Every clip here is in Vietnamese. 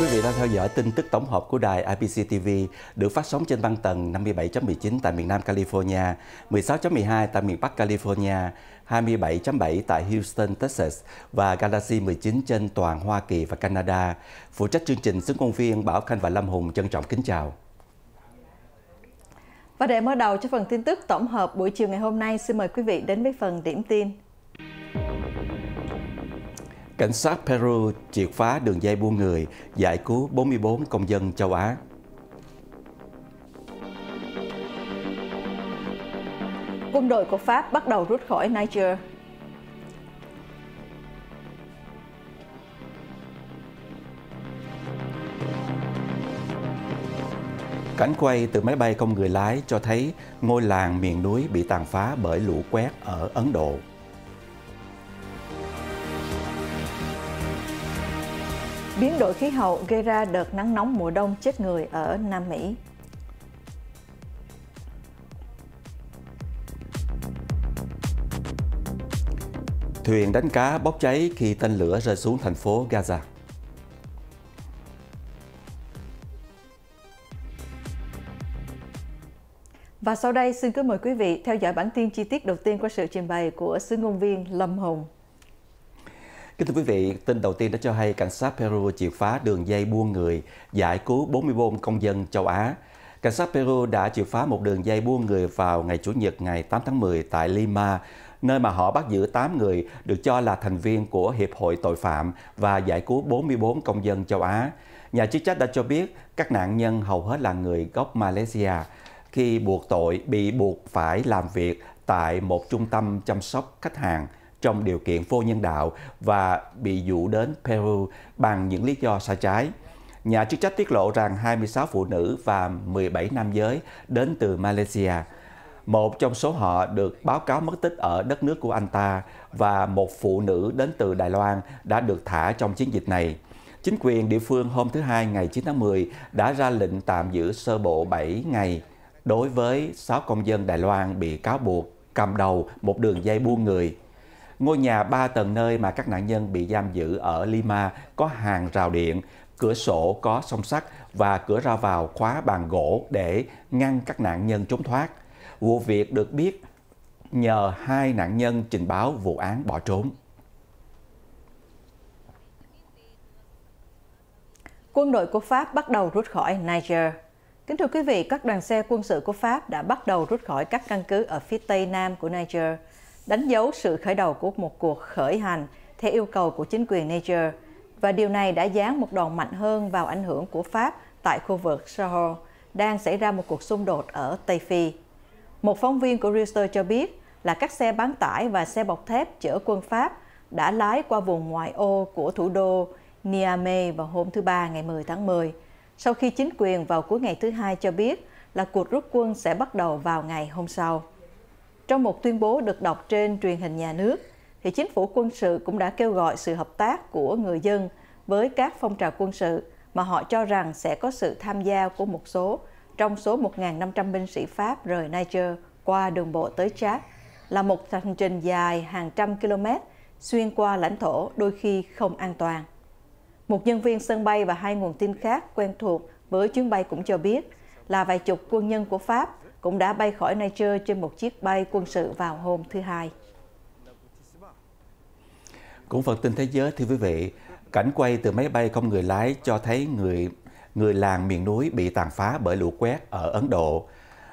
Quý vị đang theo dõi tin tức tổng hợp của đài IPC TV được phát sóng trên băng tần 57.19 tại miền Nam California, 16.12 tại miền Bắc California, 27.7 tại Houston, Texas và Galaxy 19 trên toàn Hoa Kỳ và Canada. Phụ trách chương trình xứng công viên Bảo Khanh và Lâm Hùng trân trọng kính chào. Và để mở đầu cho phần tin tức tổng hợp buổi chiều ngày hôm nay, xin mời quý vị đến với phần điểm tin. Cảnh sát Peru triệt phá đường dây buôn người, giải cứu 44 công dân châu Á. Quân đội của Pháp bắt đầu rút khỏi Niger. Cảnh quay từ máy bay không người lái cho thấy ngôi làng miền núi bị tàn phá bởi lũ quét ở Ấn Độ. Biến đổi khí hậu gây ra đợt nắng nóng mùa đông chết người ở Nam Mỹ. Thuyền đánh cá bốc cháy khi tên lửa rơi xuống thành phố Gaza. Và sau đây xin kính mời quý vị theo dõi bản tin chi tiết đầu tiên của sự trình bày của sứ ngôn viên Lâm Hùng. Kính thưa quý vị, tin đầu tiên đã cho hay cảnh sát Peru triệt phá đường dây buôn người, giải cứu 44 công dân châu Á. Cảnh sát Peru đã triệt phá một đường dây buôn người vào ngày Chủ nhật ngày 8 tháng 10 tại Lima, nơi mà họ bắt giữ 8 người được cho là thành viên của Hiệp hội Tội phạm và giải cứu 44 công dân châu Á. Nhà chức trách đã cho biết các nạn nhân hầu hết là người gốc Malaysia khi buộc tội bị buộc phải làm việc tại một trung tâm chăm sóc khách hàng – trong điều kiện vô nhân đạo và bị dụ đến Peru bằng những lý do sai trái. Nhà chức trách tiết lộ rằng 26 phụ nữ và 17 nam giới đến từ Malaysia. Một trong số họ được báo cáo mất tích ở đất nước của anh ta và một phụ nữ đến từ Đài Loan đã được thả trong chiến dịch này. Chính quyền địa phương hôm thứ Hai ngày 9 tháng 10 đã ra lệnh tạm giữ sơ bộ 7 ngày đối với 6 công dân Đài Loan bị cáo buộc cầm đầu một đường dây buôn người Ngôi nhà 3 tầng nơi mà các nạn nhân bị giam giữ ở Lima có hàng rào điện, cửa sổ có song sắt và cửa ra vào khóa bằng gỗ để ngăn các nạn nhân trốn thoát. Vụ việc được biết nhờ hai nạn nhân trình báo vụ án bỏ trốn. Quân đội của Pháp bắt đầu rút khỏi Niger. Kính thưa quý vị, các đoàn xe quân sự của Pháp đã bắt đầu rút khỏi các căn cứ ở phía tây nam của Niger đánh dấu sự khởi đầu của một cuộc khởi hành theo yêu cầu của chính quyền Niger và điều này đã dán một đòn mạnh hơn vào ảnh hưởng của Pháp tại khu vực Sahel đang xảy ra một cuộc xung đột ở Tây Phi. Một phóng viên của Reuters cho biết là các xe bán tải và xe bọc thép chở quân Pháp đã lái qua vùng ngoại ô của thủ đô Niamey vào hôm thứ Ba ngày 10 tháng 10, sau khi chính quyền vào cuối ngày thứ Hai cho biết là cuộc rút quân sẽ bắt đầu vào ngày hôm sau. Trong một tuyên bố được đọc trên truyền hình nhà nước, thì chính phủ quân sự cũng đã kêu gọi sự hợp tác của người dân với các phong trào quân sự mà họ cho rằng sẽ có sự tham gia của một số trong số 1.500 binh sĩ Pháp rời Niger qua đường bộ tới Chad là một hành trình dài hàng trăm km xuyên qua lãnh thổ đôi khi không an toàn. Một nhân viên sân bay và hai nguồn tin khác quen thuộc với chuyến bay cũng cho biết là vài chục quân nhân của Pháp cũng đã bay khỏi Niger trên một chiếc bay quân sự vào hôm thứ Hai. Cũng phần tin thế giới thưa quý vị, cảnh quay từ máy bay không người lái cho thấy người người làng miền núi bị tàn phá bởi lũ quét ở Ấn Độ.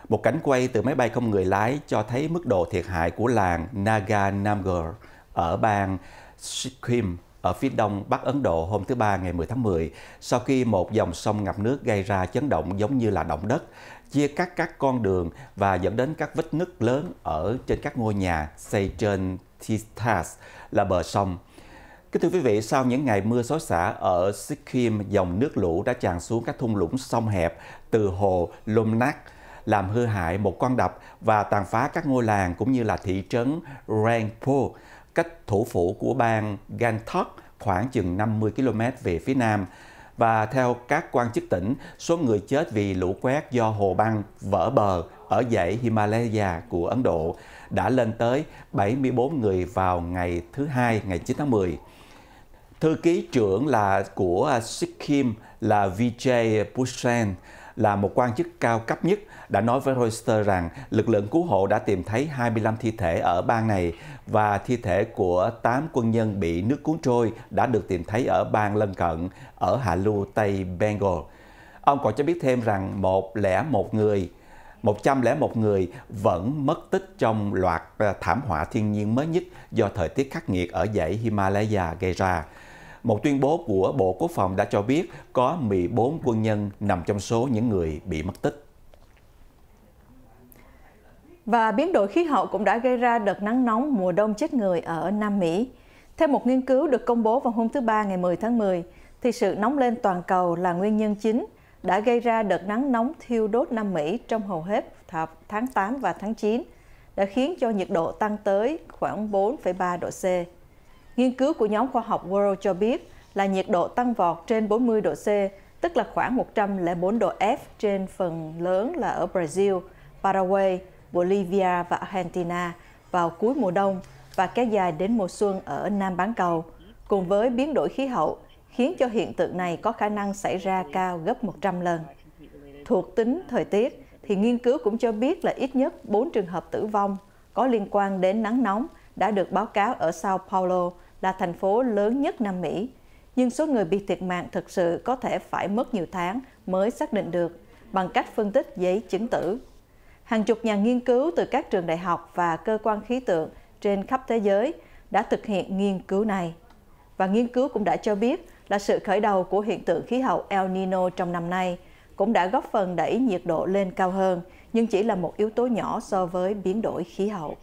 Một cảnh quay từ máy bay không người lái cho thấy mức độ thiệt hại của làng Naga Namgor ở bang Sikkim ở phía đông Bắc Ấn Độ hôm thứ Ba ngày 10 tháng 10 sau khi một dòng sông ngập nước gây ra chấn động giống như là động đất, chia cắt các con đường và dẫn đến các vết nứt lớn ở trên các ngôi nhà xây trên Tistas là bờ sông. Kính thưa quý vị, sau những ngày mưa xối xả ở Sikkim, dòng nước lũ đã tràn xuống các thung lũng sông hẹp từ hồ Lumnak, làm hư hại một con đập và tàn phá các ngôi làng cũng như là thị trấn Rangpo cách thủ phủ của bang Gantok khoảng chừng 50 km về phía nam. Và theo các quan chức tỉnh, số người chết vì lũ quét do hồ băng vỡ bờ ở dãy Himalaya của Ấn Độ đã lên tới 74 người vào ngày thứ Hai, ngày 9 tháng 10. Thư ký trưởng là của Sikkim là Vijay Bhushan là một quan chức cao cấp nhất, đã nói với Reuters rằng lực lượng cứu hộ đã tìm thấy 25 thi thể ở bang này và thi thể của 8 quân nhân bị nước cuốn trôi đã được tìm thấy ở bang lân cận ở hạ lưu Tây Bengal. Ông còn cho biết thêm rằng 101 người 101 người vẫn mất tích trong loạt ờ, thảm họa thiên nhiên mới nhất do thời tiết khắc nghiệt ở dãy Himalaya gây ra. Một tuyên bố của Bộ Quốc phòng đã cho biết có 14 quân nhân nằm trong số những người bị mất tích. Và biến đổi khí hậu cũng đã gây ra đợt nắng nóng mùa đông chết người ở Nam Mỹ. Theo một nghiên cứu được công bố vào hôm thứ Ba ngày 10 tháng 10, thì sự nóng lên toàn cầu là nguyên nhân chính đã gây ra đợt nắng nóng thiêu đốt Nam Mỹ trong hầu hết tháng 8 và tháng 9, đã khiến cho nhiệt độ tăng tới khoảng 4,3 độ C. Nghiên cứu của nhóm khoa học World cho biết là nhiệt độ tăng vọt trên 40 độ C, tức là khoảng 104 độ F trên phần lớn là ở Brazil, Paraguay, Bolivia và Argentina vào cuối mùa đông và kéo dài đến mùa xuân ở Nam bán cầu, cùng với biến đổi khí hậu, khiến cho hiện tượng này có khả năng xảy ra cao gấp 100 lần. Thuộc tính thời tiết, thì nghiên cứu cũng cho biết là ít nhất 4 trường hợp tử vong có liên quan đến nắng nóng đã được báo cáo ở Sao Paulo là thành phố lớn nhất Nam Mỹ, nhưng số người bị thiệt mạng thực sự có thể phải mất nhiều tháng mới xác định được bằng cách phân tích giấy chứng tử. Hàng chục nhà nghiên cứu từ các trường đại học và cơ quan khí tượng trên khắp thế giới đã thực hiện nghiên cứu này. Và nghiên cứu cũng đã cho biết là sự khởi đầu của hiện tượng khí hậu El Nino trong năm nay cũng đã góp phần đẩy nhiệt độ lên cao hơn, nhưng chỉ là một yếu tố nhỏ so với biến đổi khí hậu.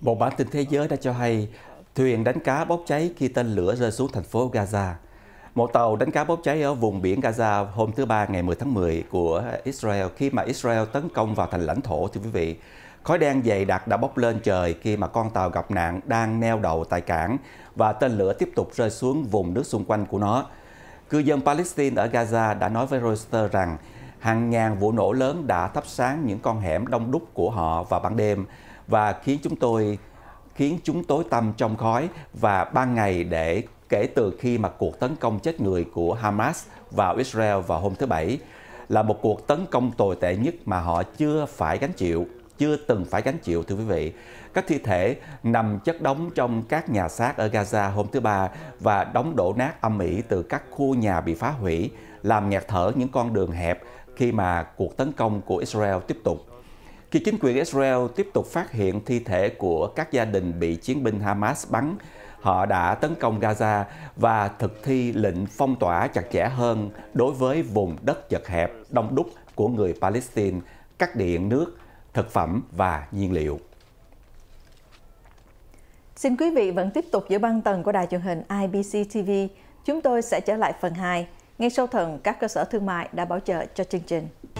Một bản tin thế giới đã cho hay thuyền đánh cá bốc cháy khi tên lửa rơi xuống thành phố Gaza. Một tàu đánh cá bốc cháy ở vùng biển Gaza hôm thứ Ba ngày 10 tháng 10 của Israel khi mà Israel tấn công vào thành lãnh thổ, thưa quý vị. Khói đen dày đặc đã bốc lên trời khi mà con tàu gặp nạn đang neo đậu tại cảng và tên lửa tiếp tục rơi xuống vùng nước xung quanh của nó. Cư dân Palestine ở Gaza đã nói với Reuters rằng hàng ngàn vụ nổ lớn đã thắp sáng những con hẻm đông đúc của họ vào ban đêm và khiến chúng tôi khiến chúng tối tăm trong khói và ban ngày để kể từ khi mà cuộc tấn công chết người của Hamas vào Israel vào hôm thứ Bảy là một cuộc tấn công tồi tệ nhất mà họ chưa phải gánh chịu, chưa từng phải gánh chịu thưa quý vị. Các thi thể nằm chất đóng trong các nhà xác ở Gaza hôm thứ Ba và đóng đổ nát âm ỉ từ các khu nhà bị phá hủy, làm nghẹt thở những con đường hẹp khi mà cuộc tấn công của Israel tiếp tục khi chính quyền Israel tiếp tục phát hiện thi thể của các gia đình bị chiến binh Hamas bắn, họ đã tấn công Gaza và thực thi lệnh phong tỏa chặt chẽ hơn đối với vùng đất chật hẹp đông đúc của người Palestine, cắt điện, nước, thực phẩm và nhiên liệu. Xin quý vị vẫn tiếp tục giữ băng tần của đài truyền hình IBC TV. Chúng tôi sẽ trở lại phần 2, ngay sau thần các cơ sở thương mại đã bảo trợ cho chương trình.